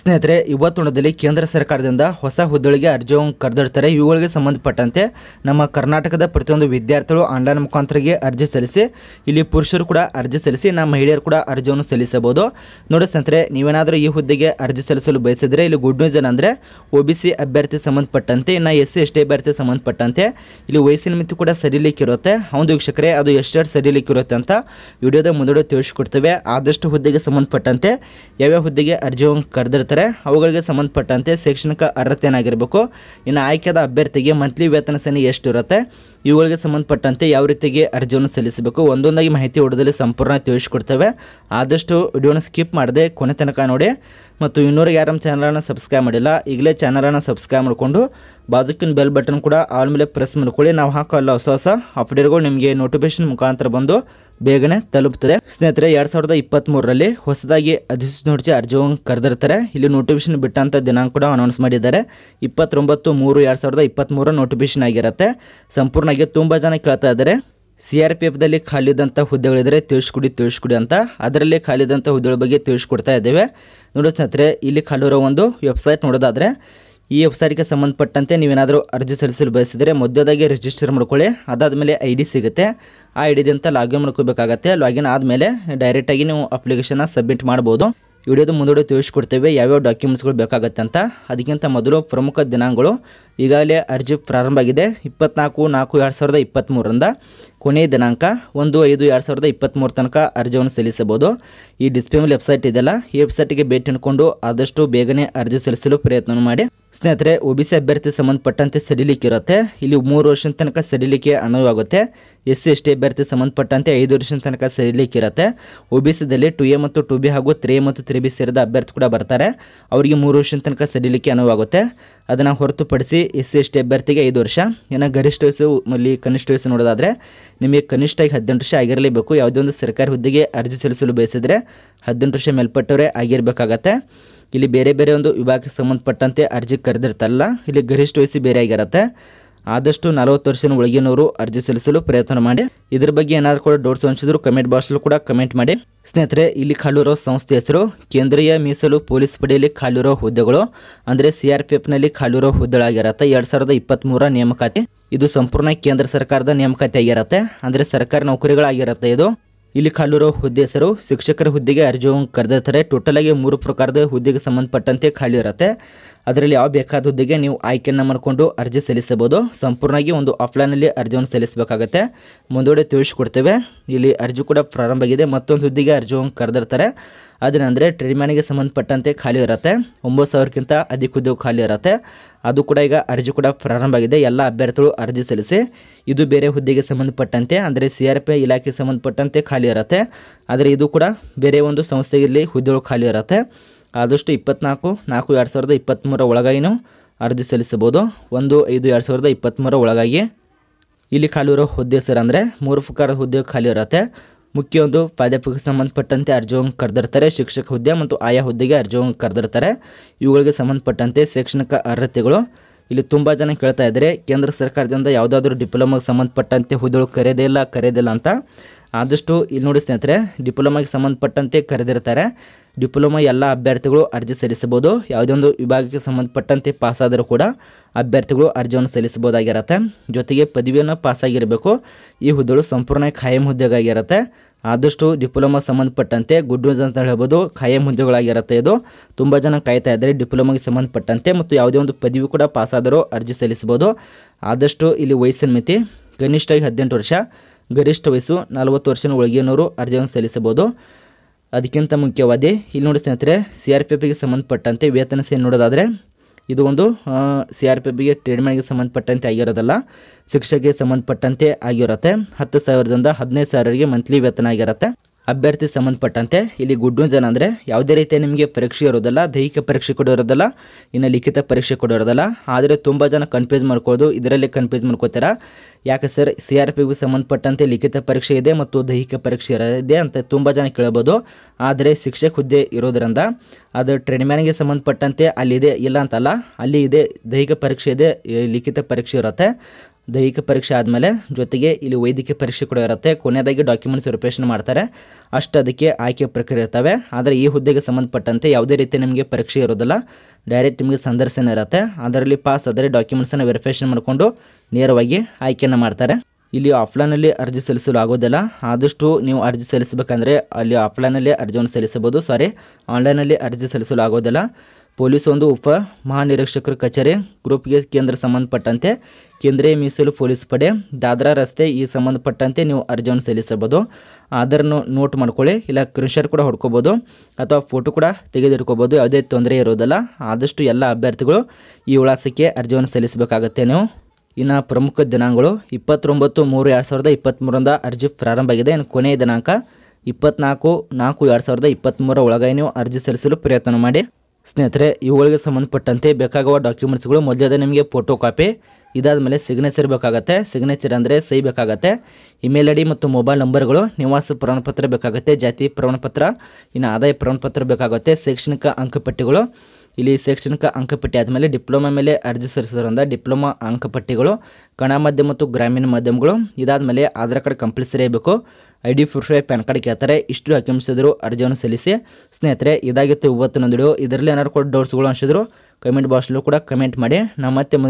ಸ್ನೇಹಿತರೆ ಇವತ್ತುಣದಲ್ಲಿ ಕೇಂದ್ರ ಸರ್ಕಾರದಿಂದ ಹೊಸ ಹುದ್ದೆಗಳಿಗೆ ಅರ್ಜಿಯನ್ನು ಕರೆದಿರ್ತಾರೆ ಇವುಗಳಿಗೆ ಸಂಬಂಧಪಟ್ಟಂತೆ ನಮ್ಮ ಕರ್ನಾಟಕದ ಪ್ರತಿಯೊಂದು ವಿದ್ಯಾರ್ಥಿಗಳು ಆನ್ಲೈನ್ ಮುಖಾಂತರಗೆ ಅರ್ಜಿ ಸಲ್ಲಿಸಿ ಇಲ್ಲಿ ಪುರುಷರು ಕೂಡ ಅರ್ಜಿ ಸಲ್ಲಿಸಿ ನಮ್ಮ ಮಹಿಳೆಯರು ಕೂಡ ಅರ್ಜಿಯನ್ನು ಸಲ್ಲಿಸಬಹುದು ನೋಡಿ ಸ್ನೇಹಿತರೆ ನೀವೇನಾದರೂ ಈ ಹುದ್ದೆಗೆ ಅರ್ಜಿ ಸಲ್ಲಿಸಲು ಬಯಸಿದರೆ ಇಲ್ಲಿ ಗುಡ್ ನ್ಯೂಸ್ ಏನಂದರೆ ಒ ಬಿ ಸಿ ಅಭ್ಯರ್ಥಿ ಸಂಬಂಧಪಟ್ಟಂತೆ ಇನ್ನು ಎಸ್ ಸಿ ಎಸ್ ಟಿ ಅಭ್ಯರ್ಥಿ ಸಂಬಂಧಪಟ್ಟಂತೆ ಇಲ್ಲಿ ವಯಸ್ಸಿನ ಮಿತಿ ಕೂಡ ಸರಿಲಿಕ್ಕಿರುತ್ತೆ ಹೌದು ವೀಕ್ಷಕರೇ ಅದು ಎಷ್ಟು ಸರಿಲಿಕ್ಕಿರುತ್ತೆ ಅಂತ ವಿಡಿಯೋದ ಮುಂದಡೆ ತಿಳಿಸಿಕೊಡ್ತೇವೆ ಆದಷ್ಟು ಹುದ್ದೆಗೆ ಸಂಬಂಧಪಟ್ಟಂತೆ ಯಾವ್ಯಾವ ಹುದ್ದೆಗೆ ಅರ್ಜಿಯನ್ನು ಕರೆದಿರ್ತಾರೆ ಮಾಡಿರ್ತಾರೆ ಅವುಗಳಿಗೆ ಸಂಬಂಧಪಟ್ಟಂತೆ ಶೈಕ್ಷಣಿಕ ಅರ್ಹತೆಯನ್ನಾಗಿರಬೇಕು ಇನ್ನು ಆಯ್ಕೆಯಾದ ಅಭ್ಯರ್ಥಿಗೆ ಮಂತ್ಲಿ ವೇತನ ಸೇನೆ ಎಷ್ಟಿರುತ್ತೆ ಇವುಗಳಿಗೆ ಸಂಬಂಧಪಟ್ಟಂತೆ ಯಾವ ರೀತಿಗೆ ಅರ್ಜಿಯನ್ನು ಸಲ್ಲಿಸಬೇಕು ಒಂದೊಂದಾಗಿ ಮಾಹಿತಿ ಹೊಡೆದಲ್ಲಿ ಸಂಪೂರ್ಣ ತಿಳಿಸ್ಕೊಡ್ತೇವೆ ಆದಷ್ಟು ವಿಡಿಯೋನ ಸ್ಕಿಪ್ ಮಾಡದೆ ಕೊನೆ ತನಕ ನೋಡಿ ಮತ್ತು ಇನ್ನೂರಿಗೆ ಯಾರಮ್ಮ ಚಾನಲನ್ನು ಸಬ್ಸ್ಕ್ರೈಬ್ ಮಾಡಿಲ್ಲ ಈಗಲೇ ಚಾನಲನ್ನು ಸಬ್ಸ್ಕ್ರೈಬ್ ಮಾಡಿಕೊಂಡು ಬಾಜುಕಿನ ಬೆಲ್ ಬಟನ್ ಕೂಡ ಆಲ್ಮೇಲೆ ಪ್ರೆಸ್ ಮಾಡ್ಕೊಳ್ಳಿ ನಾವು ಹಾಕೋ ಎಲ್ಲ ಹೊಸ ಹೊಸ ಅಪ್ಡೇಟ್ಗಳು ನಿಮಗೆ ನೋಟಿಫಿಕೇಶನ್ ಮುಖಾಂತರ ಬಂದು ಬೇಗನೆ ತಲುಪುತ್ತದೆ ಸ್ನೇಹಿತರೆ ಎರಡ್ ಸಾವಿರದ ಇಪ್ಪತ್ತ್ ಮೂರರಲ್ಲಿ ಹೊಸದಾಗಿ ಅಧಿಸೂಚನೆ ಅರ್ಜಿಯನ್ನು ಕರೆದಿರ್ತಾರೆ ಇಲ್ಲಿ ನೋಟಿಫಿಕೇಶನ್ ಬಿಟ್ಟಂತ ದಿನಾಂಕ ಕೂಡ ಅನೌನ್ಸ್ ಮಾಡಿದ್ದಾರೆ ಇಪ್ಪತ್ತೊಂಬತ್ತು ಮೂರು ಎರಡ್ ಸಾವಿರದ ಇಪ್ಪತ್ತ್ ಮೂರ ನೋಟಿಫಿಕೇಶನ್ ಆಗಿರುತ್ತೆ ಸಂಪೂರ್ಣವಾಗಿ ತುಂಬ ಜನ ಕೇಳ್ತಾ ಇದ್ದಾರೆ ಸಿ ಆರ್ ಪಿ ಎಫ್ದಲ್ಲಿ ಖಾಲಿದಂಥ ಹುದ್ದೆಗಳಿದ್ದರೆ ತಿಳಿಸ್ಕೊಡಿ ತಿಳಿಸ್ಕೊಡಿ ಅಂತ ಅದರಲ್ಲಿ ಖಾಲಿದಂಥ ಹುದ್ದೆಗಳ ಬಗ್ಗೆ ತಿಳಿಸ್ಕೊಡ್ತಾ ಇದ್ದೇವೆ ನೋಡಿ ಸ್ನೇಹಿತರೆ ಇಲ್ಲಿ ಖಾಲಿರೋ ಒಂದು ವೆಬ್ಸೈಟ್ ನೋಡೋದಾದರೆ ಈ ವೆಬ್ಸೈಟ್ಗೆ ಸಂಬಂಧಪಟ್ಟಂತೆ ನೀವೇನಾದರೂ ಅರ್ಜಿ ಸಲ್ಲಿಸಲು ಬಯಸಿದರೆ ಮೊದಲಾಗಿ ರಿಜಿಸ್ಟರ್ ಮಾಡ್ಕೊಳ್ಳಿ ಅದಾದ ಮೇಲೆ ಐ ಡಿ ಸಿಗುತ್ತೆ ಆ ಐ ಡಿದಂತ ಲಾಗಿನ್ ಮಾಡ್ಕೋಬೇಕಾಗತ್ತೆ ಲಾಗಿನ್ ಆದಮೇಲೆ ಡೈರೆಕ್ಟಾಗಿ ನೀವು ಅಪ್ಲಿಕೇಶನ್ನ ಸಬ್ಮಿಟ್ ಮಾಡ್ಬೋದು ವಿಡಿಯೋದು ಮುಂದೂಡಿ ತಿಳಿಸ್ಕೊಡ್ತೇವೆ ಯಾವ್ಯಾವ ಡಾಕ್ಯುಮೆಂಟ್ಸ್ಗಳು ಬೇಕಾಗತ್ತೆ ಅಂತ ಅದಕ್ಕಿಂತ ಮೊದಲು ಪ್ರಮುಖ ದಿನಾಂಕಗಳು ಈಗಾಗಲೇ ಅರ್ಜಿ ಪ್ರಾರಂಭ ಆಗಿದೆ ಇಪ್ಪತ್ನಾಲ್ಕು ನಾಲ್ಕು ಎರಡು ಸಾವಿರದ ಇಪ್ಪತ್ತ್ಮೂರರಿಂದ ಕೊನೆಯ ದಿನಾಂಕ ಒಂದು ಐದು ಎರಡು ಸಾವಿರದ ಇಪ್ಪತ್ತ್ಮೂರು ತನಕ ಅರ್ಜಿಯನ್ನು ಸಲ್ಲಿಸಬಹುದು ಈ ಡಿಸ್ಪ್ಲೇ ವೆಬ್ಸೈಟ್ ಇದೆಲ್ಲ ಈ ವೆಬ್ಸೈಟ್ಗೆ ಭೇಟಿ ಹಿಡ್ಕೊಂಡು ಆದಷ್ಟು ಬೇಗನೆ ಅರ್ಜಿ ಸಲ್ಲಿಸಲು ಪ್ರಯತ್ನ ಮಾಡಿ ಸ್ನೇಹಿತರೆ ಒ ಬಿ ಸಿ ಅಭ್ಯರ್ಥಿ ಸಂಬಂಧಪಟ್ಟಂತೆ ಇರುತ್ತೆ ಇಲ್ಲಿ ಮೂರು ವರ್ಷದ ತನಕ ಅನುವು ಆಗುತ್ತೆ ಎಸ್ ಸಿ ಎಸ್ ಟಿ ಅಭ್ಯರ್ಥಿ ಸಂಬಂಧಪಟ್ಟಂತೆ ಐದು ವರ್ಷದ ತನಕ ಇರುತ್ತೆ ಒ ಬಿ ಸಿದಲ್ಲಿ ಟು ಎ ಮತ್ತು ಟು ಬಿ ಹಾಗೂ ತ್ರೀ ಮತ್ತು ತ್ರೀ ಬಿ ಸೇರಿದ ಅಭ್ಯರ್ಥಿ ಕೂಡ ಬರ್ತಾರೆ ಅವರಿಗೆ ಮೂರು ವರ್ಷದ ತನಕ ಸಡಿಲಿಕ್ಕೆ ಅನುವಾಗುತ್ತೆ ಅದನ್ನು ಹೊರತುಪಡಿಸಿ ಎಸ್ ಸಿ ಎಸ್ ಟಿ ಅಭ್ಯರ್ಥಿಗೆ ಐದು ವರ್ಷ ಏನೋ ಗರಿಷ್ಠ ವಯಸ್ಸು ಅಲ್ಲಿ ಕನಿಷ್ಠ ವಯಸ್ಸು ನೋಡೋದಾದರೆ ನಿಮಗೆ ಕನಿಷ್ಠ ಆಗಿ ಹದಿನೆಂಟು ವರ್ಷ ಆಗಿರಲೇಬೇಕು ಯಾವುದೇ ಒಂದು ಸರ್ಕಾರಿ ಹುದ್ದೆಗೆ ಅರ್ಜಿ ಸಲ್ಲಿಸಲು ಬಯಸಿದರೆ ಹದಿನೆಂಟು ವರ್ಷ ಮೇಲ್ಪಟ್ಟವರೇ ಆಗಿರಬೇಕಾಗತ್ತೆ ಇಲ್ಲಿ ಬೇರೆ ಬೇರೆ ಒಂದು ವಿಭಾಗಕ್ಕೆ ಸಂಬಂಧಪಟ್ಟಂತೆ ಅರ್ಜಿ ಕರೆದಿರ್ತಾರಲ್ಲ ಇಲ್ಲಿ ಗರಿಷ್ಠ ವಯಸ್ಸು ಬೇರೆ ಆಗಿರುತ್ತೆ ಆದಷ್ಟು ನಲವತ್ತು ವರ್ಷದ ಒಳಗಿನವರು ಅರ್ಜಿ ಸಲ್ಲಿಸಲು ಪ್ರಯತ್ನ ಮಾಡಿ ಇದ್ರ ಬಗ್ಗೆ ಏನಾದರೂ ಕೂಡ ಡೌಟ್ಸ್ ಹಂಚಿದ್ರು ಕಮೆಂಟ್ ಬಾಕ್ಸಲ್ಲೂ ಕೂಡ ಕಮೆಂಟ್ ಮಾಡಿ ಸ್ನೇಹಿತರೆ ಇಲ್ಲಿ ಖಾಲಿರೋ ಸಂಸ್ಥೆ ಹೆಸರು ಕೇಂದ್ರೀಯ ಮೀಸಲು ಪೊಲೀಸ್ ಪಡೆಯಲ್ಲಿ ಖಾಲಿರೋ ಹುದ್ದೆಗಳು ಅಂದ್ರೆ ಸಿ ಆರ್ ಪಿ ಎಫ್ನಲ್ಲಿ ಖಾಲಿರೋ ಹುದ್ದೆಗಳಾಗಿರತ್ತೆ ಎರಡ್ ಸಾವಿರದ ಇಪ್ಪತ್ತ್ಮೂರ ನೇಮಕಾತಿ ಇದು ಸಂಪೂರ್ಣ ಕೇಂದ್ರ ಸರ್ಕಾರದ ನೇಮಕಾತಿ ಆಗಿರತ್ತೆ ಅಂದ್ರೆ ಸರ್ಕಾರಿ ನೌಕರಿಗಳಾಗಿರುತ್ತೆ ಇದು ಇಲ್ಲಿ ಖಾಲಿರೋ ಹುದ್ದೆ ಹೆಸರು ಶಿಕ್ಷಕರ ಹುದ್ದೆಗೆ ಅರ್ಜಿ ಕರೆದಿರ್ತಾರೆ ಟೋಟಲ್ ಆಗಿ ಮೂರು ಪ್ರಕಾರದ ಹುದ್ದೆಗೆ ಸಂಬಂಧಪಟ್ಟಂತೆ ಖಾಲಿ ಇರುತ್ತೆ ಅದರಲ್ಲಿ ಯಾವ ಬೇಕಾದ ಹುದ್ದೆಗೆ ನೀವು ಆಯ್ಕೆಯನ್ನು ಮಾಡಿಕೊಂಡು ಅರ್ಜಿ ಸಲ್ಲಿಸಬಹುದು ಸಂಪೂರ್ಣವಾಗಿ ಒಂದು ಆಫ್ಲೈನಲ್ಲಿ ಅರ್ಜಿಯನ್ನು ಸಲ್ಲಿಸಬೇಕಾಗತ್ತೆ ಮುಂದೋಡೆ ತಿಳಿಸಿಕೊಡ್ತೇವೆ ಇಲ್ಲಿ ಅರ್ಜಿ ಕೂಡ ಪ್ರಾರಂಭ ಆಗಿದೆ ಮತ್ತೊಂದು ಹುದ್ದೆಗೆ ಅರ್ಜಿ ಕರೆದಿರ್ತಾರೆ ಅಂದರೆ ಟ್ರಿಮ್ಯಾನಿಗೆ ಸಂಬಂಧಪಟ್ಟಂತೆ ಖಾಲಿ ಇರುತ್ತೆ ಒಂಬತ್ತು ಸಾವಿರಕ್ಕಿಂತ ಅಧಿಕ ಉದ್ಯೋಗ ಖಾಲಿ ಇರುತ್ತೆ ಅದು ಕೂಡ ಈಗ ಅರ್ಜಿ ಕೂಡ ಪ್ರಾರಂಭ ಆಗಿದೆ ಎಲ್ಲ ಅಭ್ಯರ್ಥಿಗಳು ಅರ್ಜಿ ಸಲ್ಲಿಸಿ ಇದು ಬೇರೆ ಹುದ್ದೆಗೆ ಸಂಬಂಧಪಟ್ಟಂತೆ ಅಂದರೆ ಸಿ ಆರ್ ಪಿ ಇಲಾಖೆಗೆ ಸಂಬಂಧಪಟ್ಟಂತೆ ಖಾಲಿ ಇರುತ್ತೆ ಆದರೆ ಇದು ಕೂಡ ಬೇರೆ ಒಂದು ಸಂಸ್ಥೆಯಲ್ಲಿ ಹುದ್ದೆಗಳು ಖಾಲಿ ಇರುತ್ತೆ ಆದಷ್ಟು ಇಪ್ಪತ್ನಾಲ್ಕು ನಾಲ್ಕು ಎರಡು ಸಾವಿರದ ಇಪ್ಪತ್ತ್ಮೂರ ಒಳಗಾಗಿನೂ ಅರ್ಜಿ ಸಲ್ಲಿಸಬಹುದು ಒಂದು ಐದು ಎರಡು ಸಾವಿರದ ಇಪ್ಪತ್ತ್ಮೂರ ಒಳಗಾಗಿ ಇಲ್ಲಿ ಖಾಲಿ ಇರೋ ಹುದ್ದೆ ಸರ್ ಅಂದರೆ ಮೂರು ಪ್ರಕಾರದ ಹುದ್ದೆ ಖಾಲಿ ಇರುತ್ತೆ ಮುಖ್ಯ ಒಂದು ಪ್ರಾಧ್ಯಾಪಕ ಸಂಬಂಧಪಟ್ಟಂತೆ ಅರ್ಜಿಗಳನ್ನು ಕರೆದಿರ್ತಾರೆ ಶಿಕ್ಷಕ ಹುದ್ದೆ ಮತ್ತು ಆಯಾ ಹುದ್ದೆಗೆ ಅರ್ಜಿಗಳನ್ನು ಕರೆದಿರ್ತಾರೆ ಇವುಗಳಿಗೆ ಸಂಬಂಧಪಟ್ಟಂತೆ ಶೈಕ್ಷಣಿಕ ಅರ್ಹತೆಗಳು ಇಲ್ಲಿ ತುಂಬ ಜನ ಕೇಳ್ತಾ ಇದ್ದಾರೆ ಕೇಂದ್ರ ಸರ್ಕಾರದಿಂದ ಯಾವುದಾದ್ರೂ ಡಿಪ್ಲೊಮಾಗೆ ಸಂಬಂಧಪಟ್ಟಂತೆ ಹುದ್ದೆಗಳು ಕರೆಯೋದೇ ಇಲ್ಲ ಕರೆಯೋದಿಲ್ಲ ಅಂತ ಆದಷ್ಟು ಇಲ್ಲಿ ನೋಡಿ ಸ್ನೇಹಿತರೆ ಡಿಪ್ಲೊಮಾಗೆ ಸಂಬಂಧಪಟ್ಟಂತೆ ಕರೆದಿರ್ತಾರೆ ಡಿಪ್ಲೊಮಾ ಎಲ್ಲ ಅಭ್ಯರ್ಥಿಗಳು ಅರ್ಜಿ ಸಲ್ಲಿಸಬಹುದು ಯಾವುದೇ ಒಂದು ವಿಭಾಗಕ್ಕೆ ಸಂಬಂಧಪಟ್ಟಂತೆ ಪಾಸಾದರೂ ಕೂಡ ಅಭ್ಯರ್ಥಿಗಳು ಅರ್ಜಿಯನ್ನು ಸಲ್ಲಿಸಬಹುದಾಗಿರುತ್ತೆ ಜೊತೆಗೆ ಪದವಿಯನ್ನು ಪಾಸಾಗಿರಬೇಕು ಈ ಹುದ್ದೆಗಳು ಸಂಪೂರ್ಣ ಖಾಯಂ ಹುದ್ದೆಗಾಗಿರುತ್ತೆ ಆದಷ್ಟು ಡಿಪ್ಲೊಮಾ ಸಂಬಂಧಪಟ್ಟಂತೆ ಗುಡ್ ನ್ಯೂಸ್ ಅಂತ ಹೇಳ್ಬೋದು ಖಾಯಂ ಹುದ್ದೆಗಳಾಗಿರುತ್ತೆ ಇದು ತುಂಬ ಜನ ಕಾಯ್ತಾ ಇದ್ದಾರೆ ಡಿಪ್ಲೊಮಾಗೆ ಸಂಬಂಧಪಟ್ಟಂತೆ ಮತ್ತು ಯಾವುದೇ ಒಂದು ಪದವಿ ಕೂಡ ಪಾಸಾದರೂ ಅರ್ಜಿ ಸಲ್ಲಿಸಬಹುದು ಆದಷ್ಟು ಇಲ್ಲಿ ವಯಸ್ಸಿನ ಮಿತಿ ಕನಿಷ್ಠ ಹದಿನೆಂಟು ವರ್ಷ ಗರಿಷ್ಠ ವಯಸ್ಸು ನಲವತ್ತು ವರ್ಷನ ಒಳಗಿನವರು ಅರ್ಜಿಯನ್ನು ಸಲ್ಲಿಸಬಹುದು ಅದಕ್ಕಿಂತ ಮುಖ್ಯವಾದಿ ಇಲ್ಲಿ ನೋಡಿ ಸ್ನೇಹಿತರೆ ಸಿ ಆರ್ ಪಿ ಎಫ್ಗೆ ಸಂಬಂಧಪಟ್ಟಂತೆ ವೇತನ ಸೇ ನೋಡೋದಾದರೆ ಇದು ಒಂದು ಸಿ ಆರ್ ಪಿ ಎಫ್ಗೆ ಟ್ರೇಡ್ಮೆಂಟ್ಗೆ ಸಂಬಂಧಪಟ್ಟಂತೆ ಆಗಿರೋದಲ್ಲ ಶಿಕ್ಷಕರಿಗೆ ಸಂಬಂಧಪಟ್ಟಂತೆ ಆಗಿರುತ್ತೆ ಹತ್ತು ಸಾವಿರದಿಂದ ಹದಿನೈದು ಸಾವಿರವರೆಗೆ ಮಂತ್ಲಿ ವೇತನ ಆಗಿರುತ್ತೆ ಅಭ್ಯರ್ಥಿ ಸಂಬಂಧಪಟ್ಟಂತೆ ಇಲ್ಲಿ ಗುಡ್ ನ್ಯೂಸ್ ಏನಂದರೆ ಯಾವುದೇ ರೀತಿಯ ನಿಮಗೆ ಪರೀಕ್ಷೆ ಇರೋದಲ್ಲ ದೈಹಿಕ ಪರೀಕ್ಷೆ ಕೊಡೋರೋದಲ್ಲ ಇನ್ನು ಲಿಖಿತ ಪರೀಕ್ಷೆ ಕೊಡೋರೋದಲ್ಲ ಆದರೆ ತುಂಬ ಜನ ಕನ್ಫ್ಯೂಸ್ ಮಾಡ್ಕೋದು ಇದರಲ್ಲಿ ಕನ್ಫ್ಯೂಸ್ ಮಾಡ್ಕೋತೀರ ಯಾಕೆ ಸರ್ ಸಿ ಆರ್ ಪಿ ಸಂಬಂಧಪಟ್ಟಂತೆ ಲಿಖಿತ ಪರೀಕ್ಷೆ ಇದೆ ಮತ್ತು ದೈಹಿಕ ಪರೀಕ್ಷೆ ಇದೆ ಅಂತ ತುಂಬ ಜನ ಕೇಳ್ಬೋದು ಆದರೆ ಶಿಕ್ಷಕ ಹುದ್ದೆ ಇರೋದ್ರಿಂದ ಅದು ಟ್ರೈನ್ ಸಂಬಂಧಪಟ್ಟಂತೆ ಅಲ್ಲಿದೆ ಇಲ್ಲ ಅಂತಲ್ಲ ಅಲ್ಲಿ ಇದೆ ದೈಹಿಕ ಪರೀಕ್ಷೆ ಇದೆ ಲಿಖಿತ ಪರೀಕ್ಷೆ ಇರುತ್ತೆ ದೈಹಿಕ ಪರೀಕ್ಷೆ ಆದಮೇಲೆ ಜೊತೆಗೆ ಇಲ್ಲಿ ವೈದ್ಯಕೀಯ ಪರೀಕ್ಷೆ ಕೂಡ ಇರುತ್ತೆ ಕೊನೆಯದಾಗಿ ಡಾಕ್ಯುಮೆಂಟ್ಸ್ ವೆರಿಫಿಕೇಷನ್ ಮಾಡ್ತಾರೆ ಅಷ್ಟು ಅದಕ್ಕೆ ಆಯ್ಕೆ ಪ್ರಕ್ರಿಯೆ ಇರ್ತವೆ ಆದರೆ ಈ ಹುದ್ದೆಗೆ ಸಂಬಂಧಪಟ್ಟಂತೆ ಯಾವುದೇ ರೀತಿ ನಿಮಗೆ ಪರೀಕ್ಷೆ ಇರೋದಿಲ್ಲ ಡೈರೆಕ್ಟ್ ನಿಮಗೆ ಸಂದರ್ಶನ ಇರುತ್ತೆ ಅದರಲ್ಲಿ ಪಾಸ್ ಆದರೆ ಡಾಕ್ಯುಮೆಂಟ್ಸನ್ನು ವೆರಿಫಿಕೇಷನ್ ಮಾಡಿಕೊಂಡು ನೇರವಾಗಿ ಆಯ್ಕೆಯನ್ನು ಮಾಡ್ತಾರೆ ಇಲ್ಲಿ ಆಫ್ಲೈನಲ್ಲಿ ಅರ್ಜಿ ಸಲ್ಲಿಸಲು ಆಗೋದಿಲ್ಲ ಆದಷ್ಟು ನೀವು ಅರ್ಜಿ ಸಲ್ಲಿಸಬೇಕಂದ್ರೆ ಅಲ್ಲಿ ಆಫ್ಲೈನಲ್ಲಿ ಅರ್ಜಿಯನ್ನು ಸಲ್ಲಿಸಬಹುದು ಸಾರಿ ಆನ್ಲೈನಲ್ಲಿ ಅರ್ಜಿ ಸಲ್ಲಿಸಲು ಆಗೋದಿಲ್ಲ ಪೊಲೀಸ್ ಒಂದು ಉಪ ಮಹಾನಿರೀಕ್ಷಕರ ಕಚೇರಿ ಗ್ರೂಪ್ಗೆ ಕೇಂದ್ರ ಸಂಬಂಧಪಟ್ಟಂತೆ ಕೇಂದ್ರೀಯ ಮೀಸಲು ಪೊಲೀಸ್ ಪಡೆ ದಾದ್ರಾ ರಸ್ತೆ ಈ ಸಂಬಂಧಪಟ್ಟಂತೆ ನೀವು ಅರ್ಜಿಯನ್ನು ಸಲ್ಲಿಸಬಹುದು ಆಧಾರನ್ನು ನೋಟ್ ಮಾಡ್ಕೊಳ್ಳಿ ಇಲ್ಲ ಕ್ರಿಶರ್ ಕೂಡ ಹೊಡ್ಕೋಬೋದು ಅಥವಾ ಫೋಟೋ ಕೂಡ ತೆಗೆದಿಟ್ಕೋಬೋದು ಯಾವುದೇ ತೊಂದರೆ ಇರೋದಿಲ್ಲ ಆದಷ್ಟು ಎಲ್ಲ ಅಭ್ಯರ್ಥಿಗಳು ಈ ವಿಳಾಸಕ್ಕೆ ಅರ್ಜಿಯನ್ನು ಸಲ್ಲಿಸಬೇಕಾಗತ್ತೆ ನೀವು ಇನ್ನು ಪ್ರಮುಖ ದಿನಾಂಕಗಳು ಇಪ್ಪತ್ತೊಂಬತ್ತು ಮೂರು ಎರಡು ಸಾವಿರದ ಇಪ್ಪತ್ತ್ಮೂರರಿಂದ ಅರ್ಜಿ ಪ್ರಾರಂಭ ಆಗಿದೆ ಇನ್ನು ಕೊನೆಯ ದಿನಾಂಕ ಇಪ್ಪತ್ನಾಲ್ಕು ನಾಲ್ಕು ಎರಡು ಸಾವಿರದ ಇಪ್ಪತ್ತ್ಮೂರ ಒಳಗೆ ನೀವು ಅರ್ಜಿ ಸಲ್ಲಿಸಲು ಪ್ರಯತ್ನ ಮಾಡಿ ಸ್ನೇಹಿತರೆ ಇವುಗಳಿಗೆ ಸಂಬಂಧಪಟ್ಟಂತೆ ಬೇಕಾಗುವ ಡಾಕ್ಯುಮೆಂಟ್ಸ್ಗಳು ಮೊದಲೇ ನಿಮಗೆ ಫೋಟೋ ಕಾಪಿ ಇದಾದ ಮೇಲೆ ಸಿಗ್ನೇಚರ್ ಬೇಕಾಗುತ್ತೆ ಸಿಗ್ನೇಚರ್ ಅಂದರೆ ಸಹಿ ಬೇಕಾಗುತ್ತೆ ಇಮೇಲ್ ಐ ಡಿ ಮತ್ತು ಮೊಬೈಲ್ ನಂಬರ್ಗಳು ನಿವಾಸ ಪ್ರಮಾಣಪತ್ರ ಬೇಕಾಗುತ್ತೆ ಜಾತಿ ಪ್ರಮಾಣಪತ್ರ ಇನ್ನು ಆದಾಯ ಪ್ರಮಾಣಪತ್ರ ಬೇಕಾಗುತ್ತೆ ಶೈಕ್ಷಣಿಕ ಅಂಕಪಟ್ಟಿಗಳು ಇಲ್ಲಿ ಶೈಕ್ಷಣಿಕ ಅಂಕಪಟ್ಟಿ ಆದಮೇಲೆ ಡಿಪ್ಲೊಮಾ ಮೇಲೆ ಅರ್ಜಿ ಸಲ್ಲಿಸೋದ್ರಿಂದ ಡಿಪ್ಲೊಮಾ ಅಂಕಪಟ್ಟಿಗಳು ಕಣ ಮಾಧ್ಯಮ ಮತ್ತು ಗ್ರಾಮೀಣ ಮಾಧ್ಯಮಗಳು ಇದಾದ ಮೇಲೆ ಆಧಾರ್ ಕಾರ್ಡ್ ಕಂಪಲ್ಸರಿ ಇರಬೇಕು I D proof PAN card ಕೇಳ್ತಾರೆ ಇಷ್ಟು ಹಾಕಿಂಶಿದ್ರು ಅರ್ಜಿಯನ್ನು ಸಲ್ಲಿಸಿ ಸ್ನೇಹಿತರೆ ಇದಾಗಿತ್ತು ಇವತ್ತು ವಿಡಿಯೋ ಇದರಲ್ಲಿ ಏನಾದ್ರು ಕೂಡ ಡೌಟ್ಸ್ಗಳು ಅನಿಸಿದ್ರು ಕಮೆಂಟ್ ಬಾಕ್ಸ್ಲ್ಲೂ ಕೂಡ ಕಮೆಂಟ್ ಮಾಡಿ ನಾವು ಮತ್ತೆ